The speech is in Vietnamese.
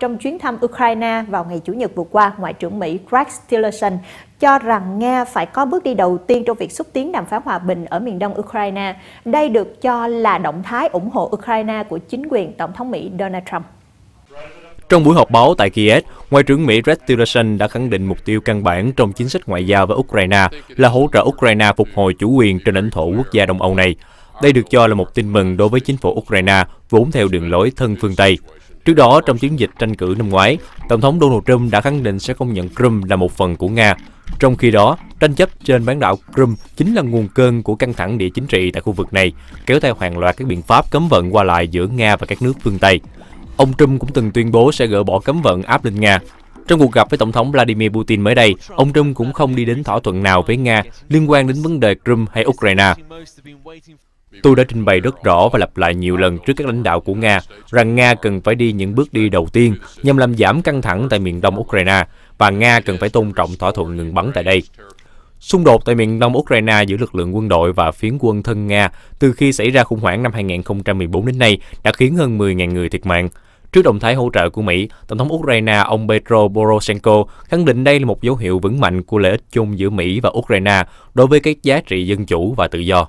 Trong chuyến thăm Ukraine vào ngày Chủ nhật vừa qua, Ngoại trưởng Mỹ Rex Tillerson cho rằng Nga phải có bước đi đầu tiên trong việc xúc tiến đàm phán hòa bình ở miền đông Ukraine. Đây được cho là động thái ủng hộ Ukraine của chính quyền Tổng thống Mỹ Donald Trump. Trong buổi họp báo tại Kiev, Ngoại trưởng Mỹ Rex Tillerson đã khẳng định mục tiêu căn bản trong chính sách ngoại giao với Ukraine là hỗ trợ Ukraine phục hồi chủ quyền trên lãnh thổ quốc gia Đông Âu này. Đây được cho là một tin mừng đối với chính phủ Ukraine, vốn theo đường lối thân phương Tây. Trước đó, trong chiến dịch tranh cử năm ngoái, Tổng thống Donald Trump đã khẳng định sẽ công nhận Crimea là một phần của Nga. Trong khi đó, tranh chấp trên bán đảo Crimea chính là nguồn cơn của căng thẳng địa chính trị tại khu vực này, kéo theo hàng loạt các biện pháp cấm vận qua lại giữa Nga và các nước phương Tây. Ông Trump cũng từng tuyên bố sẽ gỡ bỏ cấm vận áp lên Nga. Trong cuộc gặp với Tổng thống Vladimir Putin mới đây, ông Trump cũng không đi đến thỏa thuận nào với Nga liên quan đến vấn đề Crimea hay Ukraine. Tôi đã trình bày rất rõ và lặp lại nhiều lần trước các lãnh đạo của Nga rằng Nga cần phải đi những bước đi đầu tiên nhằm làm giảm căng thẳng tại miền đông Ukraine và Nga cần phải tôn trọng thỏa thuận ngừng bắn tại đây. Xung đột tại miền đông Ukraine giữa lực lượng quân đội và phiến quân thân Nga từ khi xảy ra khủng hoảng năm 2014 đến nay đã khiến hơn 10.000 người thiệt mạng. Trước động thái hỗ trợ của Mỹ, Tổng thống Ukraine ông Petro Poroshenko khẳng định đây là một dấu hiệu vững mạnh của lợi ích chung giữa Mỹ và Ukraine đối với các giá trị dân chủ và tự do.